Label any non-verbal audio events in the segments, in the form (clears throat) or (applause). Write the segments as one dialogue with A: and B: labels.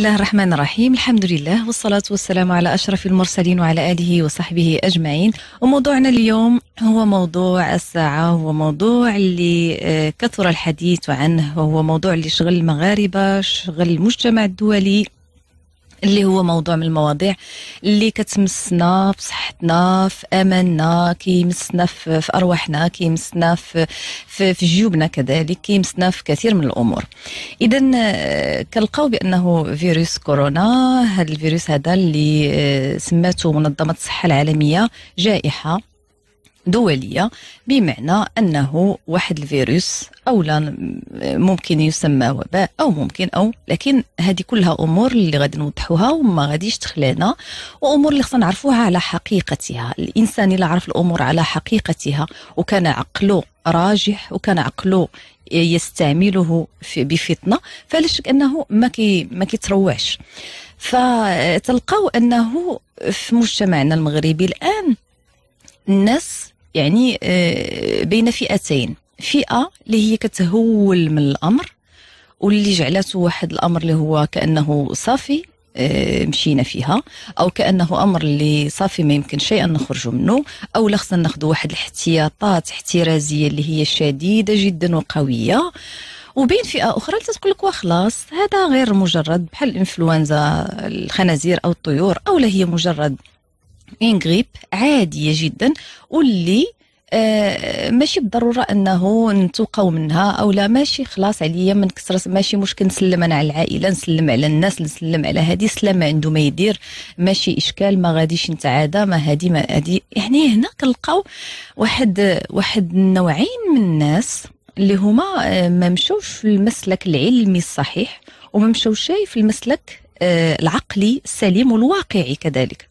A: بسم الله الرحمن الرحيم الحمد لله والصلاة والسلام على أشرف المرسلين وعلى آله وصحبه أجمعين وموضوعنا اليوم هو موضوع الساعة هو موضوع اللي آه، كثر الحديث عنه هو موضوع اللي شغل المغاربة شغل المجتمع الدولي اللي هو موضوع من المواضيع اللي كتمسنا في صحتنا في اماننا كيمسنا في, ارواحنا كيمسنا في في جيوبنا كذلك كيمسنا في كثير من الامور اذا آه، كنلقاو بانه فيروس كورونا هذا الفيروس هذا اللي آه، سماته منظمه الصحه العالميه جائحه دولية بمعنى أنه واحد الفيروس أولا ممكن يسمى وباء أو ممكن أو لكن هذه كلها أمور اللي غادي نوضحوها وما غاديش تخلينا وأمور اللي خصنا نعرفوها على حقيقتها الإنسان اللي عرف الأمور على حقيقتها وكان عقله راجح وكان عقله يستعمله بفطنه فلا شك انه ما كي ما كيتروعش فتلقاو انه في مجتمعنا المغربي الان الناس يعني آه، بين فئتين فئه اللي هي كتهول من الامر واللي جعلته واحد الامر اللي هو كانه صافي آه، مشينا فيها او كانه امر اللي صافي ما يمكن شيء ان نخرجوا منه او خصنا ناخذ واحد الاحتياطات احترازيه اللي هي شديده جدا وقويه وبين فئه اخرى تقول لك وخلاص هذا غير مجرد بحال الانفلونزا الخنازير او الطيور او لا هي مجرد ان غريب عاديه جدا واللي آه ماشي بالضروره انه نتوقاو منها او لا ماشي خلاص عليا من كثره ماشي مشكل نسلم انا على العائله نسلم على الناس نسلم على هذه سلام ما عنده ما يدير ماشي اشكال ما غاديش نتعادى ما هادي ما هادي يعني هنا كنلقاو واحد واحد النوعين من الناس اللي هما آه، ما مشوش في المسلك العلمي الصحيح وما مشوش في المسلك آه، العقلي السليم والواقعي كذلك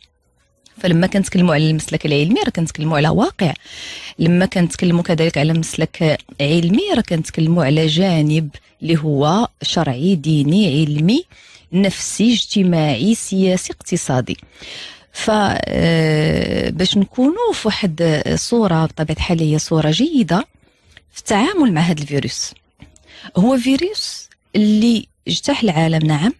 A: فلما كنتكلموا على المسلك العلمي راه كنتكلموا على واقع لما كنتكلموا كذلك على مسلك علمي راه كنتكلموا على جانب اللي هو شرعي ديني علمي نفسي اجتماعي سياسي اقتصادي ف آه، باش نكونوا في واحد صوره بطبيعه الحال هي صوره جيده في التعامل مع هذا الفيروس هو فيروس اللي اجتاح العالم نعم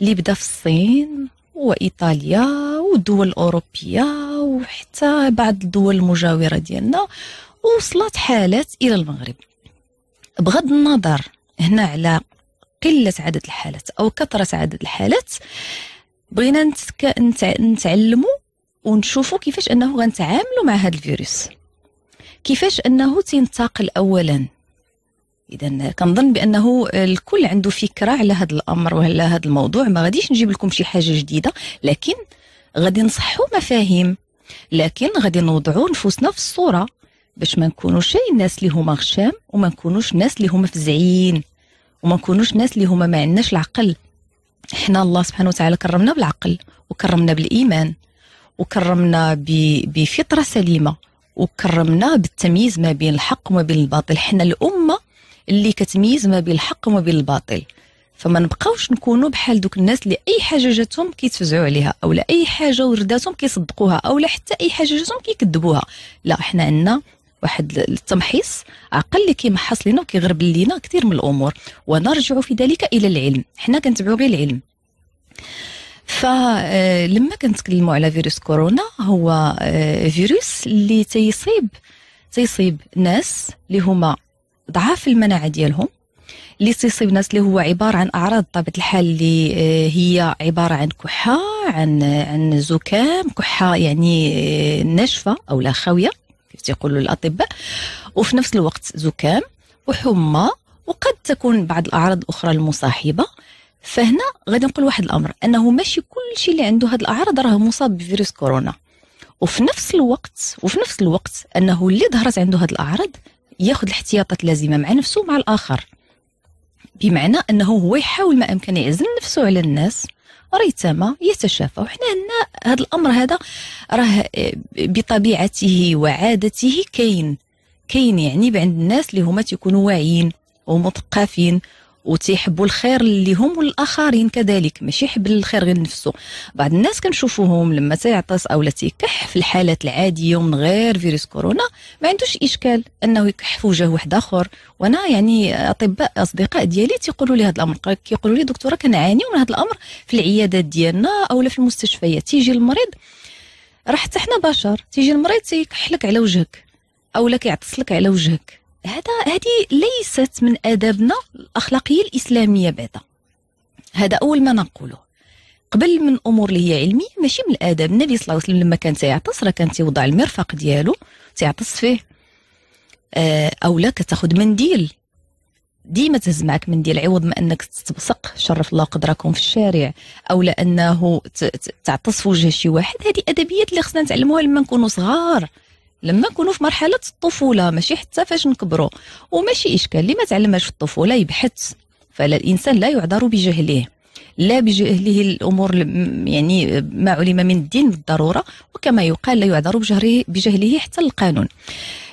A: اللي بدا في الصين وايطاليا والدول الأوروبية وحتى بعض الدول المجاورة ديالنا وصلت حالات إلى المغرب بغض النظر هنا على قلة عدد الحالات أو كثرة عدد الحالات بغينا نتعلموا ونشوفوا كيفاش أنه غنتعاملوا مع هذا الفيروس كيفاش أنه تنتقل أولاً اذا كنظن بانه الكل عنده فكره على هذا الامر وعلى هذا الموضوع ما غاديش نجيب لكم شي حاجه جديده لكن غادي نصحو مفاهيم لكن غادي نوضعوا نفوسنا في الصوره باش ما نكونوش الناس اللي هما غشام وما نكونوش الناس اللي هما فزعيين وما نكونوش الناس اللي هما ما عندناش العقل حنا الله سبحانه وتعالى كرمنا بالعقل وكرمنا بالايمان وكرمنا بفطره سليمه وكرمنا بالتمييز ما بين الحق وما بين الباطل حنا الامه اللي كتميز ما بين الحق وما بين الباطل فما نبقاوش نكونوا بحال دوك الناس اللي اي حاجه جاتهم كيتفزعوا عليها او لا اي حاجه ورداتهم كيصدقوها او لا حتى اي حاجه جاتهم كيكذبوها لا حنا عندنا واحد التمحيص عقل اللي كيمحص لينا وكيغرب لينا كثير من الامور ونرجع في ذلك الى العلم حنا كنتبعوا غير العلم فلما آه، كنتكلموا على فيروس كورونا هو آه، فيروس اللي تيصيب تيصيب ناس اللي هما ضعاف المناعه ديالهم اللي الناس اللي هو عباره عن اعراض بطبيعه الحال اللي آه، هي عباره عن كحه عن عن زكام كحه يعني آه، ناشفه او لا خاويه كيف تيقولوا الاطباء وفي نفس الوقت زكام وحمى وقد تكون بعض الاعراض الاخرى المصاحبه فهنا غادي نقول واحد الامر انه ماشي كل شيء اللي عنده هاد الاعراض راه مصاب بفيروس كورونا وفي نفس الوقت وفي نفس الوقت انه اللي ظهرت عنده هاد الاعراض ياخذ الاحتياطات اللازمه مع نفسه ومع الاخر بمعنى انه هو يحاول ما امكن يعزل نفسه على الناس راه يتسامى يتشافى وحنا هنا هذا الامر هذا راه بطبيعته وعادته كاين كاين يعني بعند الناس اللي هما تيكونوا واعيين ومثقفين وتيحبوا الخير لهم والاخرين كذلك ماشي يحب الخير غير نفسه بعض الناس كنشوفوهم لما تيعطس او تيكح في الحالات العاديه ومن غير فيروس كورونا ما عندوش اشكال انه يكح في وجه واحد اخر وانا يعني اطباء اصدقاء ديالي تيقولوا لي هذا الامر كيقولوا لي دكتوره كنعاني من هذا الامر في العيادات ديالنا او في المستشفيات تيجي المريض راه حتى حنا بشر تيجي المريض تيكحلك على وجهك او لك يعطس لك على وجهك هذا هذه ليست من آدابنا الأخلاقية الإسلامية بعدا هذا أول ما نقوله قبل من امور اللي هي علميه ماشي من الاداب النبي صلى الله عليه وسلم لما كان تيعطس راه كان تيوضع المرفق ديالو تيعطس فيه آه اولا كتاخذ منديل ديما تهز معك منديل عوض ما انك تتبصق شرف الله قدركم في الشارع او لانه تعطس في وجه شي واحد هذه ادبيات اللي خصنا نتعلموها لما نكونوا صغار لما نكونوا في مرحله الطفوله ماشي حتى فاش نكبروا وماشي اشكال اللي ما تعلمش في الطفوله يبحث فلا الانسان لا يعذر بجهله لا بجهله الامور يعني ما علم من الدين بالضروره وكما يقال لا يعذر بجهله, بجهله حتى القانون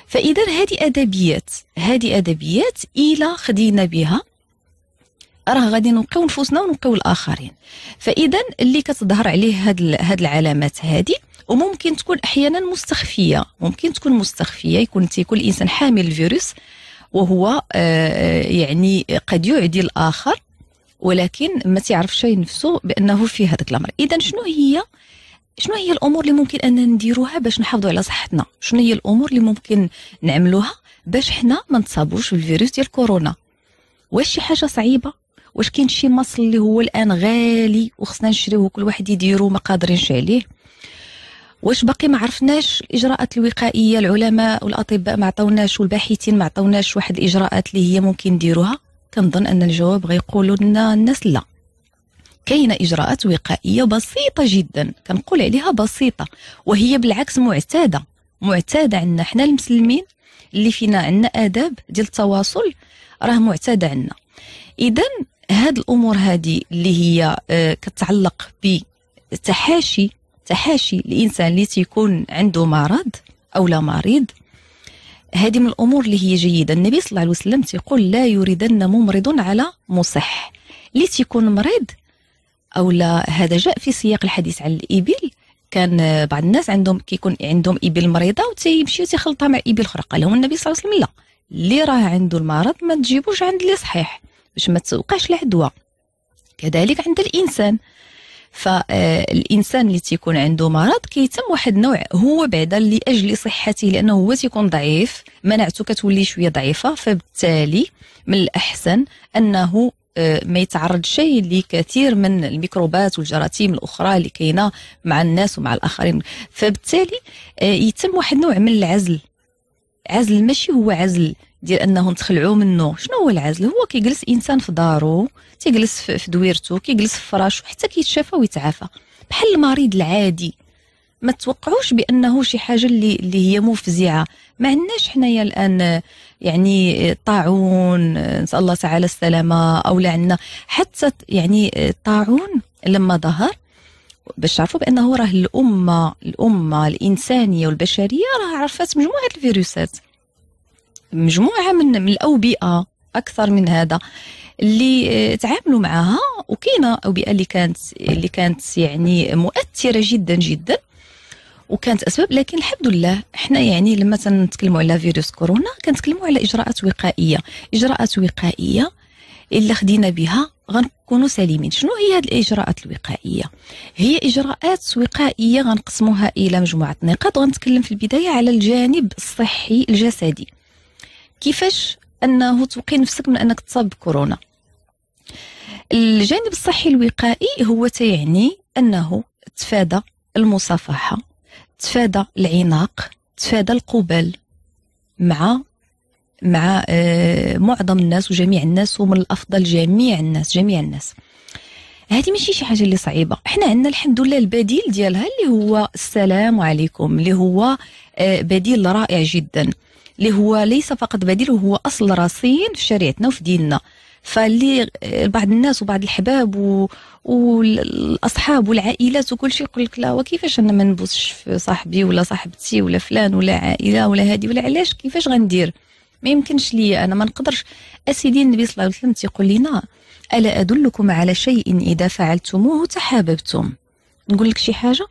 A: فاذا هذه ادبيات هذه ادبيات الى خدينا بها راه غادي نلقاو نفوسنا ونلقاو الاخرين فاذا اللي كتظهر عليه هاد هاد العلامات هذه وممكن تكون احيانا مستخفيه ممكن تكون مستخفيه يكون تيكون الانسان حامل الفيروس وهو آه، يعني قد يعدي الاخر ولكن ما تيعرفش نفسه بانه في هذاك الامر اذا شنو هي شنو هي الامور اللي ممكن اننا نديروها باش نحافظوا على صحتنا شنو هي الامور اللي ممكن نعملوها باش حنا ما نتصابوش بالفيروس ديال كورونا واش شي حاجه صعيبه واش كاين شي مصل اللي هو الان غالي وخصنا نشريوه كل واحد يديرو ما قادرينش عليه واش باقي ما عرفناش الاجراءات الوقائيه العلماء والاطباء ما عطاوناش والباحثين ما عطاوناش واحد الاجراءات اللي هي ممكن نديروها كنظن ان الجواب غيقولوا لنا الناس لا كاينه اجراءات وقائيه بسيطه جدا كنقول عليها بسيطه وهي بالعكس معتاده معتاده عندنا حنا المسلمين اللي فينا عندنا اداب ديال التواصل راه معتاده عندنا اذا هاد الامور هذه اللي هي آه، كتعلق بتحاشي تحاشي الانسان اللي تيكون عنده مرض او لا مريض هذه من الامور اللي هي جيده النبي صلى الله عليه وسلم تيقول لا يريدن ممرض على مصح اللي تيكون مريض او لا هذا جاء في سياق الحديث عن الابل كان آه، بعض الناس عندهم كيكون عندهم ابل مريضه وتيمشيو تيخلطها مع ابل اخرى قال لهم النبي صلى الله عليه وسلم لا اللي راه عنده المرض ما تجيبوش عند اللي صحيح باش ما تسوقاش العدوى كذلك عند الانسان فالانسان آه، اللي تيكون عنده مرض كيتم واحد النوع هو بعدا لاجل صحته لانه هو تيكون ضعيف مناعته كتولي شويه ضعيفه فبالتالي من الاحسن انه آه، ما يتعرض شيء لكثير من الميكروبات والجراثيم الاخرى اللي كاينه مع الناس ومع الاخرين فبالتالي آه، يتم واحد النوع من العزل عزل ماشي هو عزل ديال انهم تخلعوا منه شنو هو العزل هو كيجلس انسان في دارو تيجلس في دويرته كيجلس في فراشو حتى كيتشافى ويتعافى بحال المريض العادي ما توقعوش بانه شي حاجه اللي اللي هي مفزعه ما عندناش حنايا الان يعني الطاعون نسال الله تعالى السلامه او لا عندنا حتى يعني الطاعون لما ظهر باش عرفوا بانه راه الامه الامه الانسانيه والبشريه راه عرفات مجموعه الفيروسات مجموعه من الاوبئه اكثر من هذا اللي آه، تعاملوا معها وكاينه اوبئه اللي كانت اللي كانت يعني مؤثره جدا جدا وكانت اسباب لكن الحمد لله حنا يعني لما تنتكلموا على فيروس كورونا كنتكلموا على اجراءات وقائيه اجراءات وقائيه الا خدينا بها غنكونوا سالمين شنو هي هذه الاجراءات الوقائيه هي اجراءات وقائيه غنقسموها الى مجموعه نقاط غنتكلم في البدايه على الجانب الصحي الجسدي كيفاش انه توقي نفسك من انك تصاب بكورونا الجانب الصحي الوقائي هو تيعني انه تفادى المصافحه تفادى العناق تفادى القبال مع مع آه، معظم الناس وجميع الناس ومن الافضل جميع الناس جميع الناس هذه ماشي شي حاجه اللي صعيبه حنا عندنا الحمد لله البديل ديالها اللي هو السلام عليكم اللي هو آه، بديل رائع جدا اللي هو ليس فقط بديل هو اصل رصين في شريعتنا وفي ديننا فاللي آه، بعض الناس وبعض الحباب و... والاصحاب والعائلات وكل شيء يقول لك لا وكيفاش انا ما نبوسش في صاحبي ولا صاحبتي ولا فلان ولا عائله ولا هادي ولا علاش كيفاش غندير ما يمكنش ليا انا ما نقدرش اسيدي النبي صلى الله عليه وسلم تيقول لنا الا ادلكم على شيء اذا فعلتموه تحاببتم نقول لك شي حاجه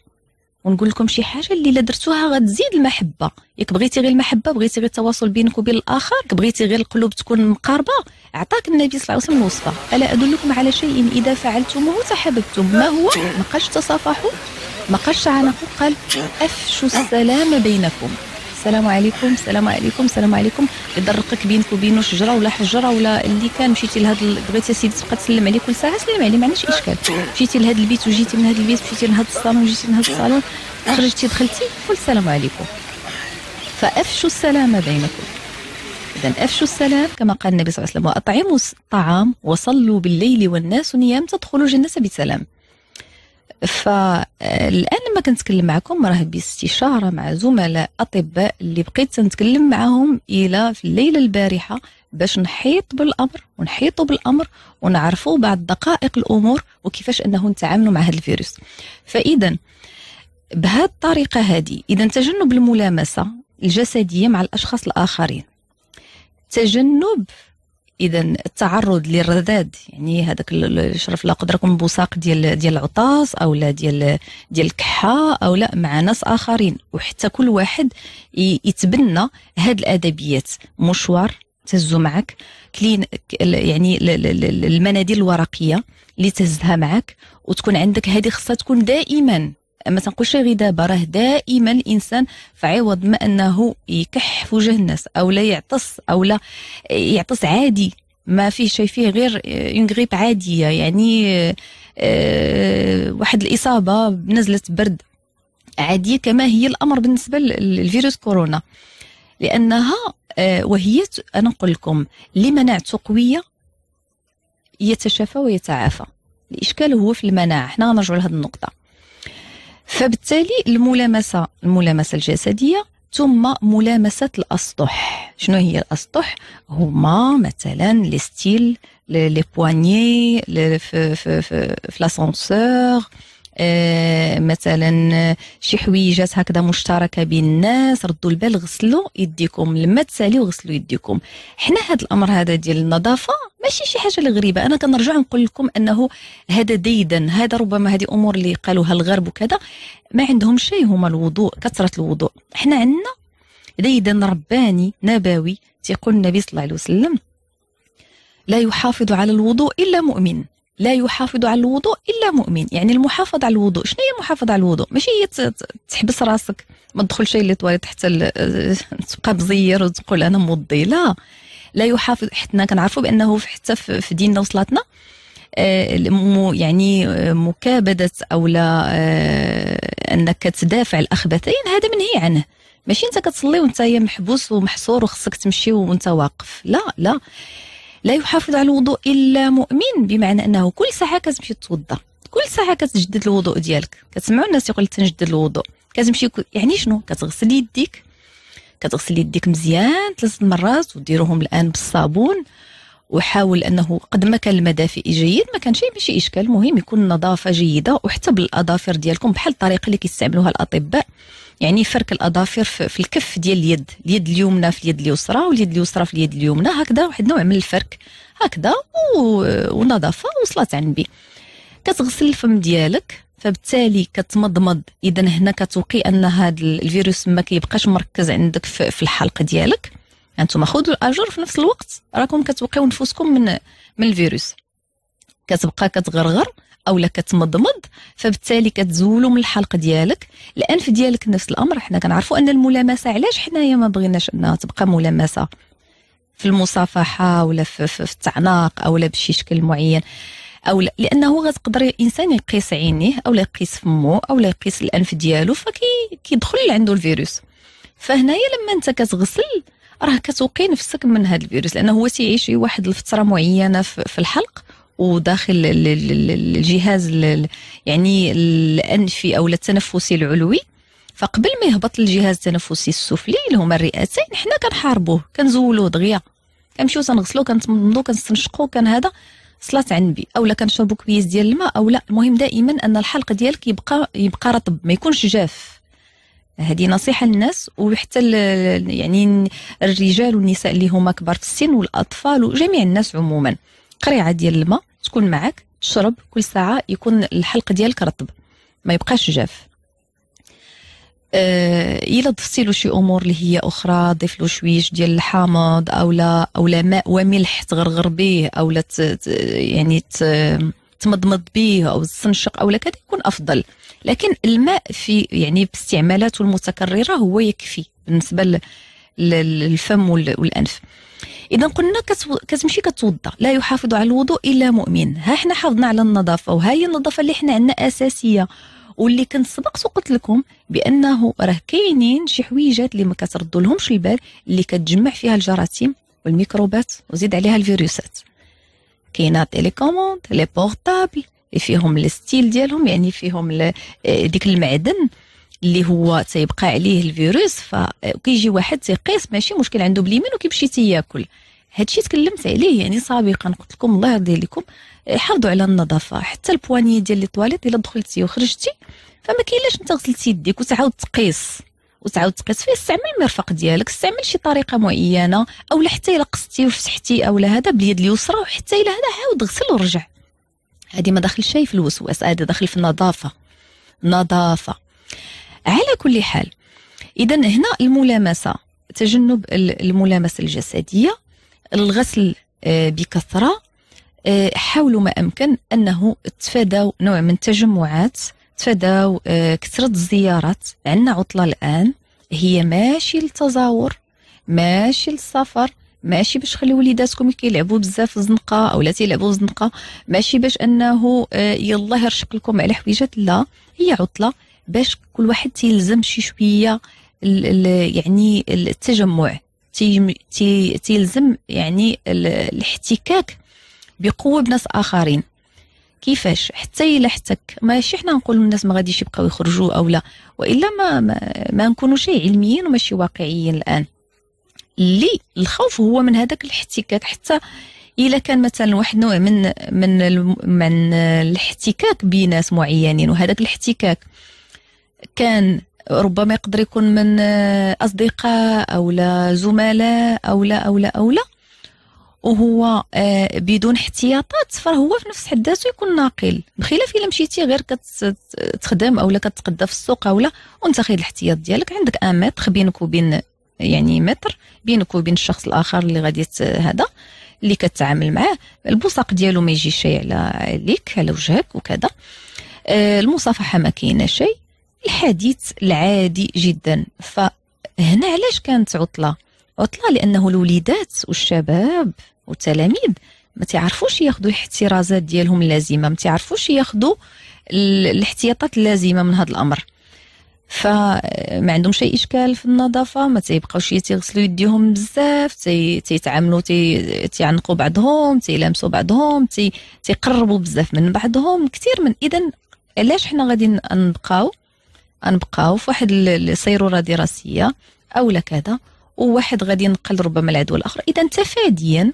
A: ونقول لكم شي حاجه اللي الا درتوها غتزيد المحبه ياك بغيتي غير المحبه بغيتي غير التواصل بينك وبين الاخر بغيتي غير القلوب تكون مقاربه عطاك النبي صلى الله عليه وسلم الوصفه الا ادلكم على شيء اذا فعلتموه تحببتم ما هو ما قاش تصافحوا ما قاش تعانقوا قال افشوا السلام بينكم السلام عليكم السلام عليكم السلام عليكم يضرقك بينك وبينه شجره ولا حجره ولا اللي كان مشيتي لهذا بغيتي سيدي تبقى تسلم عليه كل ساعه سلم عليه ما عندناش اشكال مشيتي لهذا البيت وجيتي من هذا البيت مشيتي لهذا الصالون وجيتي من هذا الصالون خرجتي دخلتي قول السلام عليكم فافشوا السلام بينكم إذا أفشوا السلام كما قال النبي صلى الله عليه وسلم وأطعموا الطعام وصلوا بالليل والناس نيام تدخلوا الجنة بسلام فالآن لما كنتكلم معكم راه باستشاره مع زملاء اطباء اللي بقيت نتكلم معاهم الى في الليله البارحه باش نحيط بالامر ونحيطوا بالامر ونعرفوا بعد دقائق الامور وكيفاش انه نتعاملوا مع هذا الفيروس فاذا بهذه الطريقه هذه اذا تجنب الملامسه الجسديه مع الاشخاص الاخرين تجنب اذا التعرض للرذاذ يعني هذاك الشرف لا قدركم البوساق ديال ديال العطاس او لا ديال ديال الكحه او لا مع ناس اخرين وحتى كل واحد يتبنى هاد الادبيات مشوار تهزو معك كلين يعني المناديل الورقيه اللي تهزها معك وتكون عندك هذه خصها تكون دائما ما تنقولش دابا راه دائما الانسان في عوض ما انه يكح في وجه الناس او لا يعطس او لا يعطس عادي ما فيه شيء فيه غير اون غريب عاديه يعني آه، واحد الاصابه بنزله برد عاديه كما هي الامر بالنسبه للفيروس كورونا لانها آه، وهي انا نقول لكم اللي مناعته قويه يتشافى ويتعافى الاشكال هو في المناعه حنا غنرجعوا لهذه النقطه فبالتالي الملامسه الملامسه الجسديه ثم ملامسه الاسطح شنو هي الاسطح هما مثلا لي ستيل في, في, في في في, في في آه، مثلا آه، شي حويجات هكذا مشتركه بين الناس ردوا البال غسلوا يديكم لما تساليو غسلوا يديكم حنا هذا الامر هذا ديال النظافه ماشي شي حاجه غريبه انا كنرجع نقول لكم انه هذا ديدا هذا ربما هذه امور اللي قالوها الغرب وكذا ما عندهم شيء هما الوضوء كثره الوضوء حنا عندنا ديدا رباني نبوي تيقول النبي صلى الله عليه وسلم لا يحافظ على الوضوء الا مؤمن لا يحافظ على الوضوء الا مؤمن يعني المحافظه على الوضوء شنو هي المحافظه على الوضوء ماشي هي تحبس راسك ما تدخلش للطواليت حتى آه، تبقى مزير وتقول انا موضي لا لا يحافظ حنا كنعرفوا بانه حتى في ديننا وصلاتنا آه، يعني آه، مكابده او لا انك تدافع الاخبثين هذا منهي عنه ماشي انت كتصلي وانت محبوس ومحصور وخصك تمشي وانت واقف لا لا لا يحافظ على الوضوء الا مؤمن بمعنى انه كل ساعه كتمشي تتوضا كل ساعه كتجدد الوضوء ديالك كتسمعوا الناس يقول تنجدد الوضوء كتمشي يعني شنو كتغسل يديك كتغسل يديك مزيان ثلاث مرات وديروهم الان بالصابون وحاول انه قد ما كان المدافئ جيد ما كانش ماشي اشكال مهم يكون النظافه جيده وحتى بالاظافر ديالكم بحال الطريقه اللي كيستعملوها الاطباء يعني فرك الاظافر في الكف ديال اليد اليد اليمنى في اليد اليسرى واليد اليسرى في اليد اليمنى هكذا واحد النوع من الفرك هكذا ونظافه وصلات عن بي كتغسل الفم ديالك فبالتالي كتمضمض اذا هنا كتوقي ان هذا الفيروس ما كيبقاش مركز عندك في الحلق ديالك انتم خذوا الاجر في نفس الوقت راكم كتوقيو نفوسكم من من الفيروس كتبقى كتغرغر اولا كتمضمض فبالتالي كتزولوا من الحلق ديالك الانف ديالك نفس الامر حنا كنعرفوا ان الملامسه علاش حنايا ما بغيناش انها تبقى ملامسه في المصافحه ولا في, في, في التعناق اولا بشي شكل معين او لا لانه غتقدر الانسان يقيس عينيه او لا يقيس فمو او لا يقيس الانف ديالو فكيدخل عنده الفيروس فهنايا لما انت كتغسل راه كتوقي نفسك من هذا الفيروس لانه هو تيعيش واحد الفتره معينه في الحلق وداخل الجهاز يعني الانفي او التنفسي العلوي فقبل ما يهبط للجهاز التنفسي السفلي اللي هما الرئتين حنا كنحاربوه كنزولوه دغيا كنمشيو تنغسلو كنتمضمضو كنستنشقو كان هذا صلاة عنبي اولا كنشربو كويس ديال الماء او لا المهم دائما ان الحلق ديالك يبقى يبقى رطب ما يكونش جاف هذه نصيحه للناس وحتى يعني الرجال والنساء اللي هما كبار في السن والاطفال وجميع الناس عموما قريعه ديال الماء تكون معك تشرب كل ساعه يكون الحلق ديالك رطب ما يبقاش جاف آه الا ضفتي له شي امور اللي هي اخرى ضيف له شويش ديال الحامض اولا اولا ماء وملح تغرغر به اولا يعني تمضمض به او تنشق اولا كذا يكون افضل لكن الماء في يعني باستعمالاته المتكرره هو يكفي بالنسبه للفم والانف اذا قلنا كتمشي كتوضا لا يحافظ على الوضوء الا مؤمن ها حنا حافظنا على النظافه وها هي النظافه اللي حنا عندنا اساسيه واللي كنت سبقت وقلت لكم بانه راه كاينين شي حويجات اللي ما كتردو لهمش البال اللي كتجمع فيها الجراثيم والميكروبات وزيد عليها الفيروسات كاينه تيليكوموند لي بورتابل فيهم الستيل ديالهم يعني فيهم آه، ديك المعدن اللي هو تيبقى عليه الفيروس فكيجي آه، واحد تيقيس ماشي مشكل عنده باليمين وكيمشي تياكل هادشي تكلمت عليه يعني سابقا قلت لكم الله يرضي عليكم آه، حافظوا على النظافه حتى البواني ديال لي طواليت الا دخلتي وخرجتي فما كاينلاش انت غسلتي يديك وتعاود تقيس وتعاود تقيس فيه استعمل المرفق ديالك استعمل شي طريقه معينه او حتى الا قصتي وفتحتي او هذا باليد اليسرى وحتى الا هذا عاود غسل ورجع هذه ما دخل شيء في الوسواس هذا دخل في النظافه نظافه على كل حال اذا هنا الملامسه تجنب الملامسه الجسديه الغسل آه، بكثره آه، حاولوا ما امكن انه تفاداو نوع من التجمعات تفاداو آه، كثره الزيارات عندنا عطله الان هي ماشي للتزاور ماشي للسفر ماشي باش خلي وليداتكم كيلعبوا بزاف الزنقه او لا تيلعبوا الزنقه ماشي باش انه آه، يلا يرشق لكم على حويجات لا هي عطله باش كل واحد تيلزم شي شويه ال ال يعني التجمع تي تي تيلزم يعني الاحتكاك بقوه بناس اخرين كيفاش حتى الا حتك ماشي حنا نقولوا الناس ما غاديش يبقاو يخرجوا او لا والا ما ما, ما نكونوا شي علميين وماشي واقعيين الان اللي الخوف هو من هذاك الاحتكاك حتى الا كان مثلا واحد نوع من من من الاحتكاك بناس معينين وهذاك الاحتكاك كان ربما يقدر يكون من اصدقاء او لا زملاء او لا او لا او لا وهو آه، بدون احتياطات فهو في نفس حد ذاته يكون ناقل بخلاف الا مشيتي غير كتخدم اولا كتقدى في السوق اولا وانت خايد الاحتياط ديالك عندك ان متر بينك وبين يعني متر بينك وبين الشخص الاخر اللي غادي هذا اللي كتعامل معاه البصاق ديالو ما يجي شيء على عليك على وجهك وكذا آه، المصافحه ما كاينه شيء الحديث العادي جدا فهنا علاش كانت عطله عطله لانه الوليدات والشباب والتلاميذ ما تعرفوش ياخذوا الاحترازات ديالهم اللازمه ما تعرفوش ياخذوا الاحتياطات اللازمه من هذا الامر فما عندهم شي اشكال في النظافه ما تيبقاوش تيغسلوا يديهم بزاف تي تيتعاملوا تي تيعنقوا بعضهم تيلامسوا بعضهم تي تيقربوا بزاف من بعضهم كثير من اذا علاش حنا غادي نبقاو نبقاو فواحد السيروره دراسيه اولا كذا وواحد غادي ينقل ربما العدوى الاخر اذا تفاديا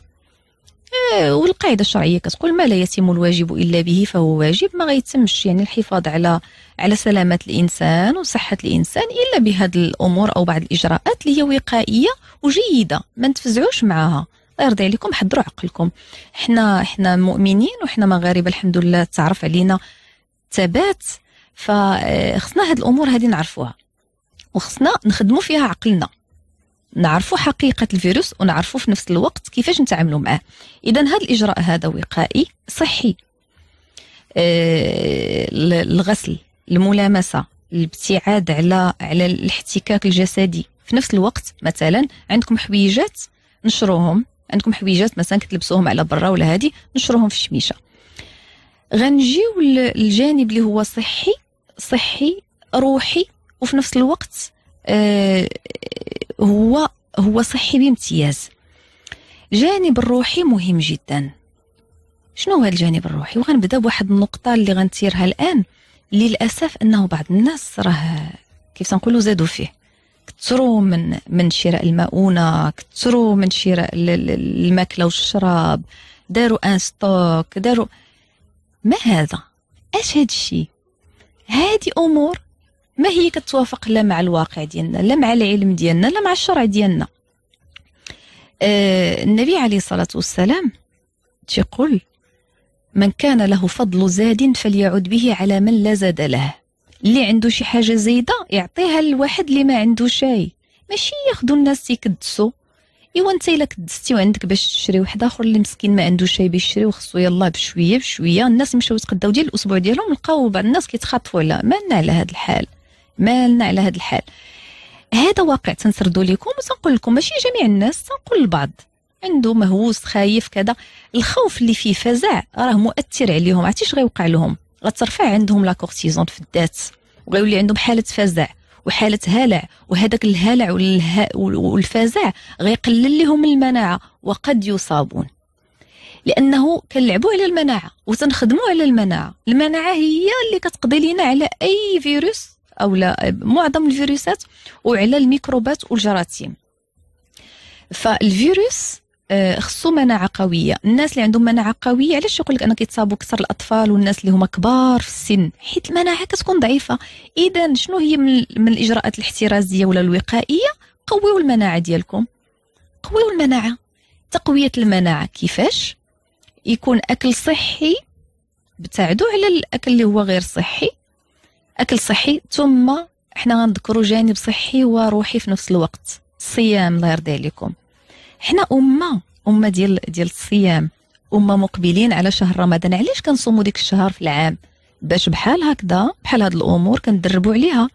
A: آه، والقاعده الشرعيه كتقول ما لا يتم الواجب الا به فهو واجب ما غيتمش يعني الحفاظ على على سلامه الانسان وصحه الانسان الا بهذه الامور او بعض الاجراءات اللي هي وقائيه وجيده ما نتفزعوش معاها الله يرضي عليكم حضروا عقلكم حنا حنا مؤمنين وحنا مغاربه الحمد لله تعرف علينا ثبات فخصنا هذه الامور هذه نعرفوها وخصنا نخدموا فيها عقلنا نعرفوا حقيقه الفيروس ونعرفوا في نفس الوقت كيفاش نتعاملوا معاه اذا هذا الاجراء هذا وقائي صحي آه، الغسل الملامسه الابتعاد على على الاحتكاك الجسدي في نفس الوقت مثلا عندكم حويجات نشروهم عندكم حويجات مثلا كتلبسوهم على برا ولا هادي نشروهم في الشميشه غنجيو للجانب اللي هو صحي صحي روحي وفي نفس الوقت آه، هو هو صحي بامتياز الجانب الروحي مهم جدا شنو هو الجانب الروحي وغنبدا بواحد النقطه اللي غنثيرها الان للاسف انه بعض الناس راه كيف تنقولوا زادوا فيه كثروا من من شراء المؤونه كثروا من شراء الماكله والشراب داروا ان ستوك داروا ما هذا اش هاد الشيء هادي امور ما هي كتوافق لا مع الواقع ديالنا لا مع العلم ديالنا لا مع الشرع ديالنا آه النبي عليه الصلاة والسلام تيقول من كان له فضل زاد فليعد به على من لا زاد له اللي عنده شي حاجة زايدة يعطيها لواحد اللي ما عنده شيء ماشي ياخذوا الناس يكدسوا ايوا انت الا كدستي وعندك باش تشري واحد اخر اللي مسكين ما عنده شي باش يشري وخصو يلاه بشويه بشويه الناس مشاو تقداو ديال الاسبوع ديالهم لقاو بعض الناس كيتخاطفوا لا مالنا على هذا الحال مالنا على هذا الحال هذا واقع تنسردو لكم وتنقول لكم ماشي جميع الناس تنقول البعض عنده مهووس خايف كذا الخوف اللي فيه فزع راه مؤثر عليهم عرفتي اش غيوقع لهم غترفع عندهم لا كورتيزون في الذات وغيولي عندهم حاله فزع وحاله هلع وهذاك الهلع والفزع غيقلل لهم المناعه وقد يصابون لانه كنلعبوا على المناعه وتنخدموا على المناعه المناعه هي اللي كتقضي لينا على اي فيروس او لا معظم الفيروسات وعلى الميكروبات والجراثيم فالفيروس آه، خصو مناعه قويه الناس اللي عندهم مناعه قويه علاش يقول لك انا كيتصابوا كثر الاطفال والناس اللي هما كبار في السن حيت المناعه كتكون ضعيفه اذا شنو هي من, الاجراءات الاحترازيه ولا الوقائيه قويوا المناعه ديالكم قويوا المناعه تقويه المناعه كيفاش يكون اكل صحي بتعدوا على الاكل اللي هو غير صحي اكل صحي ثم حنا غنذكروا جانب صحي وروحي في نفس الوقت الصيام الله يرضي عليكم حنا امه امه ديال ديال الصيام امه مقبلين على شهر رمضان علاش كنصوموا ديك الشهر في العام باش بحال هكذا بحال هاد الامور كندربوا عليها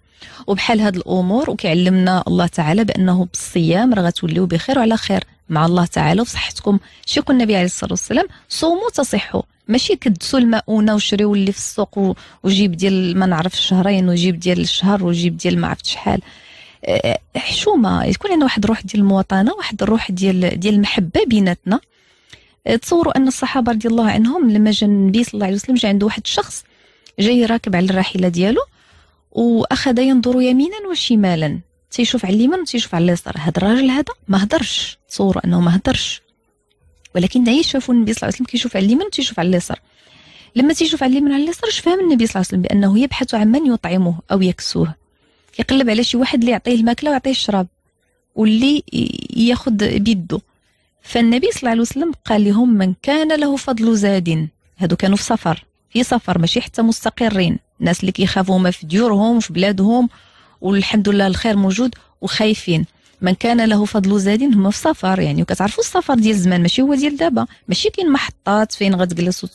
A: وبحال هاد الامور وكيعلمنا الله تعالى بانه بالصيام راه غتوليو بخير وعلى خير مع الله تعالى وصحتكم شي يقول النبي عليه الصلاه والسلام صوموا تصحوا ماشي كدسوا المؤونه وشريوا اللي في السوق وجيب ديال ما نعرفش شهرين وجيب ديال الشهر وجيب ديال ما عرفت شحال أه، حشومه يكون عندنا واحد الروح ديال المواطنه واحد الروح ديال ديال المحبه بيناتنا أه، تصوروا ان الصحابه رضي الله عنهم لما جا النبي صلى الله عليه وسلم جا عنده واحد الشخص جاي راكب على الراحله ديالو واخذ ينظر يمينا وشمالا تيشوف على اليمين وتيشوف على اليسار هذا الراجل هذا ما هدرش تصوروا انه ما هدرش ولكن دعيه شافوا النبي صلى الله عليه وسلم كيشوف على اليمين وتيشوف على اليسار لما تيشوف على اليمين على اليسار فهم النبي صلى الله عليه وسلم بانه يبحث عن من يطعمه او يكسوه كيقلب على شي واحد اللي يعطيه الماكله ويعطيه الشراب واللي ياخذ بيده فالنبي صلى الله عليه وسلم قال لهم من كان له فضل زاد هادو كانوا في سفر في سفر ماشي حتى مستقرين الناس اللي كيخافوا هما في ديورهم في بلادهم والحمد لله الخير موجود وخايفين من كان له فضل زاد هما في سفر يعني وكتعرفوا السفر ديال زمان ماشي هو ديال دابا ماشي كاين محطات فين غتجلس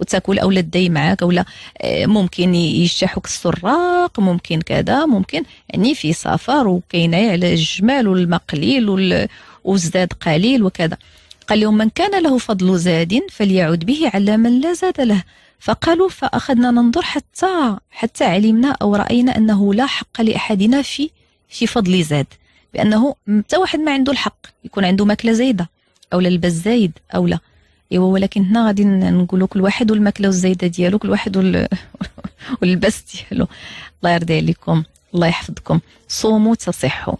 A: وتاكل اولا داي معاك اولا آه، ممكن يشحوك السراق ممكن كذا ممكن يعني في سفر وكاينه على الجمال والمقليل قليل والزاد قليل وكذا قال لهم من كان له فضل زاد فليعد به على من لا زاد له فقالوا فأخذنا ننظر حتى حتى علمنا أو رأينا أنه لا حق لأحدنا في في فضل زاد بأنه حتى واحد ما عنده الحق يكون عنده ماكلة زايدة أو لا لباس زايد أو لا ايوا ولكن هنا غادي نقولوا كل واحد والماكله الزايده ديالو كل واحد وال... (laughs) واللباس ديالو الله يرضي عليكم الله يحفظكم صوموا تصحوا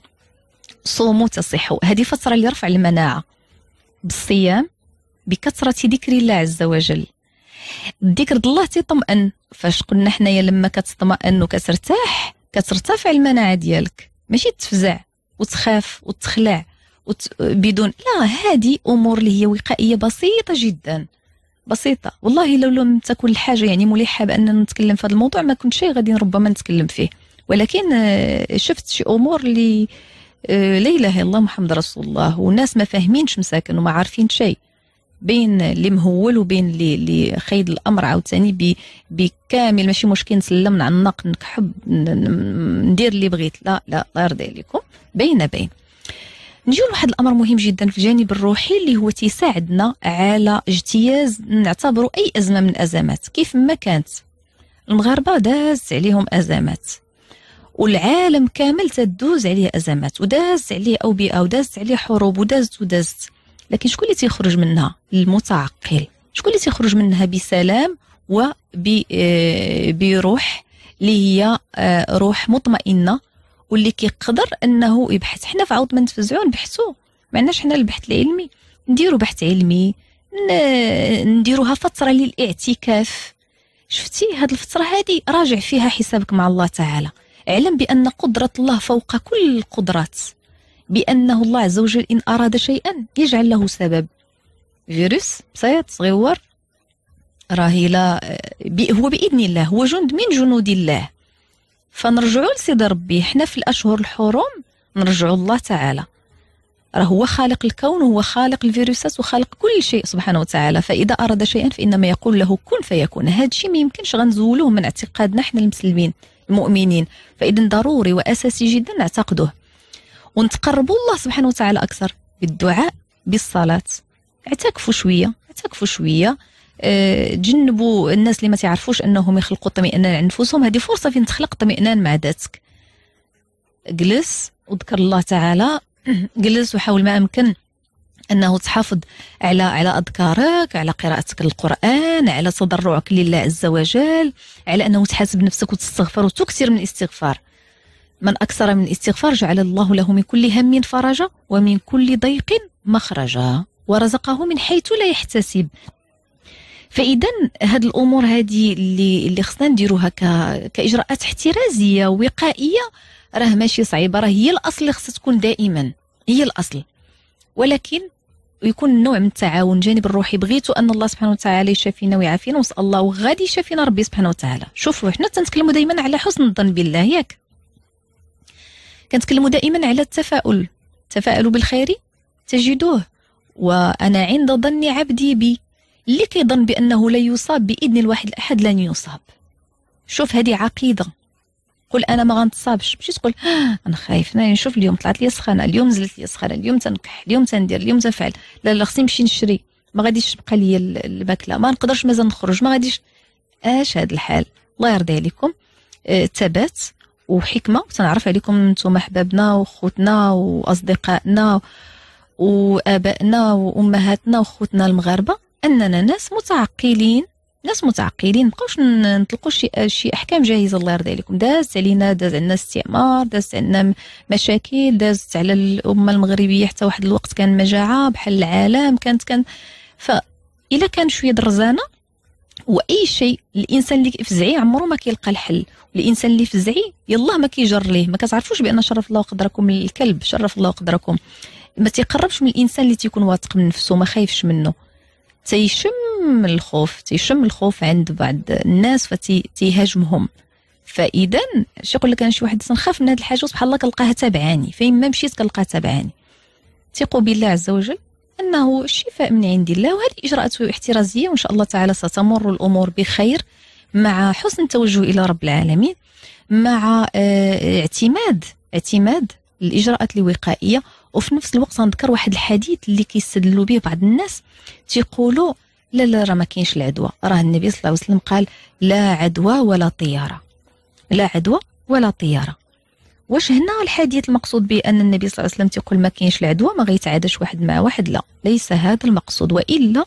A: صوموا تصحوا هذه فتره اللي رفع المناعه بالصيام بكثره ذكر الله عز وجل ذكر الله تيطمئن فاش قلنا حنايا لما كتطمئن وكترتاح كترتفع المناعه ديالك ماشي تفزع وتخاف وتخلع وت... بدون لا هذه امور اللي هي وقائيه بسيطه جدا بسيطه والله لو لم تكن الحاجه يعني ملحه بان نتكلم في هذا الموضوع ما كنت شيء غادي ربما نتكلم فيه ولكن آه، شفت شي امور اللي آه، لا اله الا الله محمد رسول الله والناس ما فاهمينش مساكن وما عارفين شيء بين اللي مهول وبين اللي اللي خايد الامر عاوتاني بكامل ماشي مشكل نسلم نعنق نكحب ندير اللي بغيت لا لا الله يرضي عليكم بين بين نجيو لواحد الامر مهم جدا في الجانب الروحي اللي هو تيساعدنا على اجتياز نعتبروا اي ازمه من الازمات كيف ما كانت المغاربه دازت عليهم ازمات والعالم كامل تدوز عليه ازمات ودازت عليه اوبئه ودازت عليه حروب ودازت ودازت لكن شكون اللي تيخرج منها المتعقل شكون اللي تيخرج منها بسلام آه، بروح اللي هي آه، روح مطمئنه واللي كيقدر انه يبحث حنا في عوض ما نتفزعوا نبحثوا ما عندناش حنا البحث العلمي نديروا بحث علمي نديروها فتره للاعتكاف شفتي هاد الفتره هادي راجع فيها حسابك مع الله تعالى اعلم بان قدره الله فوق كل القدرات بأنه الله عز وجل إن أراد شيئا يجعل له سبب فيروس بسيط صغير راهي لا هو بإذن الله هو جند من جنود الله فنرجعوا لسيد ربي حنا في الأشهر الحرم نرجعوا الله تعالى راه هو خالق الكون وهو خالق الفيروسات وخالق كل شيء سبحانه وتعالى فاذا اراد شيئا فانما يقول له كن فيكون هذا الشيء ما يمكنش غنزولوه من اعتقادنا حنا المسلمين المؤمنين فاذا ضروري واساسي جدا نعتقده ونتقربوا الله سبحانه وتعالى اكثر بالدعاء بالصلاه اعتكفوا شويه اعتكفوا شويه آه، تجنبوا أه الناس اللي ما تعرفوش انهم يخلقوا اطمئنان عند نفوسهم هذه فرصه فين تخلق اطمئنان مع ذاتك جلس وذكر الله تعالى (clears throat) جلس وحاول ما امكن انه تحافظ على على اذكارك على قراءتك للقران على تضرعك لله عز وجل على انه تحاسب نفسك وتستغفر وتكثر من الاستغفار من أكثر من الاستغفار جعل الله له من كل هم فرجا ومن كل ضيق مخرجا ورزقه من حيث لا يحتسب فاذا هاد الامور هذه اللي اللي خصنا نديروها ك... كاجراءات احترازيه وقائيه راه ماشي صعيبه راه هي الاصل اللي خصها تكون دائما هي الاصل ولكن ويكون نوع من التعاون الجانب الروحي بغيتو ان الله سبحانه وتعالى يشافينا ويعافينا ونسال الله وغادي يشافينا ربي سبحانه وتعالى شوفوا حنا تنتكلموا دائما على حسن الظن بالله ياك كنتكلموا دائما على التفاؤل تفاؤلوا بالخير تجدوه وانا عند ظن عبدي بي اللي كيظن بانه لا يصاب باذن الواحد الاحد لن يصاب شوف هذه عقيده قل انا ما غنتصابش ماشي تقول آه انا خايف انا نشوف اليوم طلعت لي سخانه اليوم نزلت لي سخانه اليوم تنكح اليوم تندير اليوم تنفعل لا لا خصني نمشي نشري ما غاديش تبقى لي الماكله ما نقدرش مازال نخرج ما غاديش اش آه، هاد الحال الله يرضي عليكم الثبات آه وحكمه تنعرف عليكم نتوما احبابنا وخوتنا واصدقائنا وابائنا وامهاتنا وخوتنا المغاربه اننا ناس متعقلين ناس متعقلين مابقاوش نطلقوا شي شي احكام جاهزه الله يرضي عليكم دازت علينا داز عندنا استعمار دازت عندنا مشاكل دازت على الامه المغربيه حتى واحد الوقت كان مجاعه بحال العالم كانت كان ف الا كان شويه درزانه واي شيء الانسان اللي فزعي عمره ما كيلقى الحل الانسان اللي فزعي يلاه ما كيجر ليه ما كتعرفوش بان شرف الله قدركم الكلب شرف الله قدركم ما تيقربش من الانسان اللي تيكون واثق من نفسه ما خايفش منه تيشم الخوف تيشم الخوف عند بعض الناس فتيهاجمهم فاذا شي يقول لك انا شي واحد تنخاف من هذه الحاجه وسبحان الله كنلقاها تابعاني فين ما مشيت كنلقاها تابعاني ثقوا بالله عز وجل أنه الشفاء من عند الله وهذه إجراءات احترازية وإن شاء الله تعالى ستمر الأمور بخير مع حسن التوجه إلى رب العالمين مع آه، اعتماد اعتماد الاجراءات الوقائيه وفي نفس الوقت غنذكر واحد الحديث اللي كيستدلوا به بعض الناس تيقولوا لا لا راه ما كاينش العدوى راه النبي صلى الله عليه وسلم قال لا عدوى ولا طياره لا عدوى ولا طياره واش هنا الحديث المقصود بان النبي صلى الله عليه وسلم تيقول ما كاينش العدوى ما غيتعادش واحد مع واحد لا ليس هذا المقصود والا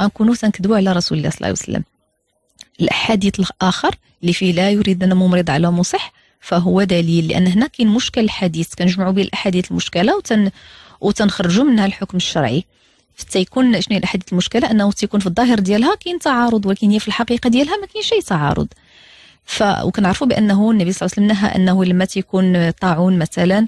A: غنكونوا تنكذبوا على رسول الله صلى الله عليه وسلم الحديث الاخر اللي فيه لا ان ممرض على مصح فهو دليل لان هنا كاين مشكل الحديث كنجمعوا بين الاحاديث المشكله وتن وتنخرجوا منها الحكم الشرعي تيكون شنو هي الاحاديث المشكله انه تيكون في الظاهر ديالها كاين تعارض ولكن هي في الحقيقه ديالها ما كاينش شي تعارض ف وكنعرفوا بانه النبي صلى الله عليه وسلم نهى انه لما تيكون طاعون مثلا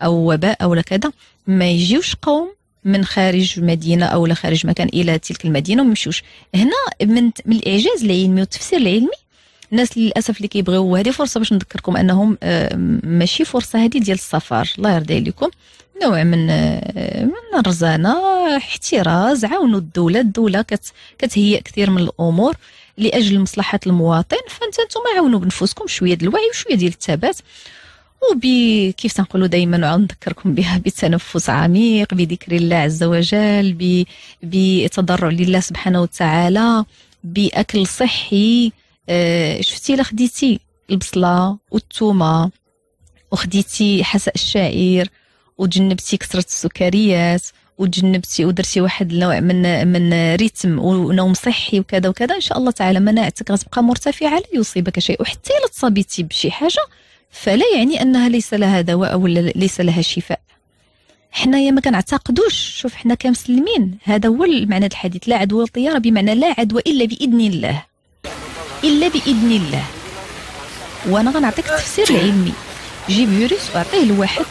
A: او وباء او كذا ما يجيوش قوم من خارج مدينه او لا خارج مكان الى تلك المدينه وما يمشيوش هنا من, من الاعجاز العلمي والتفسير العلمي الناس للاسف اللي كيبغيو هذه فرصه باش نذكركم انهم آه، ماشي فرصه هذه ديال السفر الله يرضي عليكم نوع من آه، من الرزانه احتراز عاونوا الدوله الدوله كتهيئ كثير من الامور لاجل مصلحه المواطن فانت نتوما عاونوا بنفسكم شويه ديال الوعي وشويه ديال الثبات وبي كيف تنقولوا دائما نذكركم بها بتنفس عميق بذكر الله عز وجل ب... بتضرع لله سبحانه وتعالى باكل صحي آه، شفتي الا خديتي البصله والثومه وخديتي حساء الشعير وتجنبتي كثره السكريات وتجنبتي ودرتي واحد النوع من من ريتم ونوم صحي وكذا وكذا ان شاء الله تعالى مناعتك غتبقى مرتفعه لا يصيبك شيء وحتى الا تصابتي بشي حاجه فلا يعني انها ليس لها دواء ولا ليس لها شفاء حنايا ما كنعتقدوش شوف حنا كمسلمين هذا هو المعنى الحديث لا عدوى طيارة بمعنى لا عدوى الا باذن الله الا باذن الله وانا غنعطيك التفسير العلمي جيب فيروس واعطيه لواحد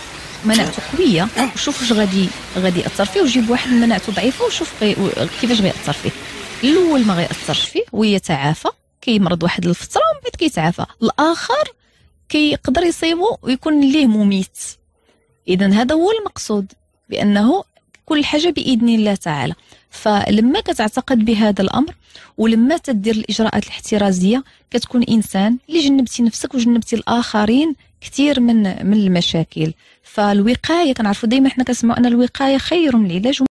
A: مناعته قويه وشوف آه. واش غادي غادي ياثر فيه وجيب واحد مناعته ضعيفه وشوف كيفاش غياثر فيه الاول ما غياثرش فيه ويتعافى كيمرض واحد الفتره ومن بعد كيتعافى الاخر كيقدر يصيبو ويكون ليه مميت اذا هذا هو المقصود بانه كل حاجه باذن الله تعالى فلما كتعتقد بهذا الامر ولما تدير الاجراءات الاحترازيه كتكون انسان اللي جنبتي نفسك وجنبتي الاخرين كثير من من المشاكل فالوقايه كنعرفوا دائما حنا كنسمعوا ان الوقايه خير من العلاج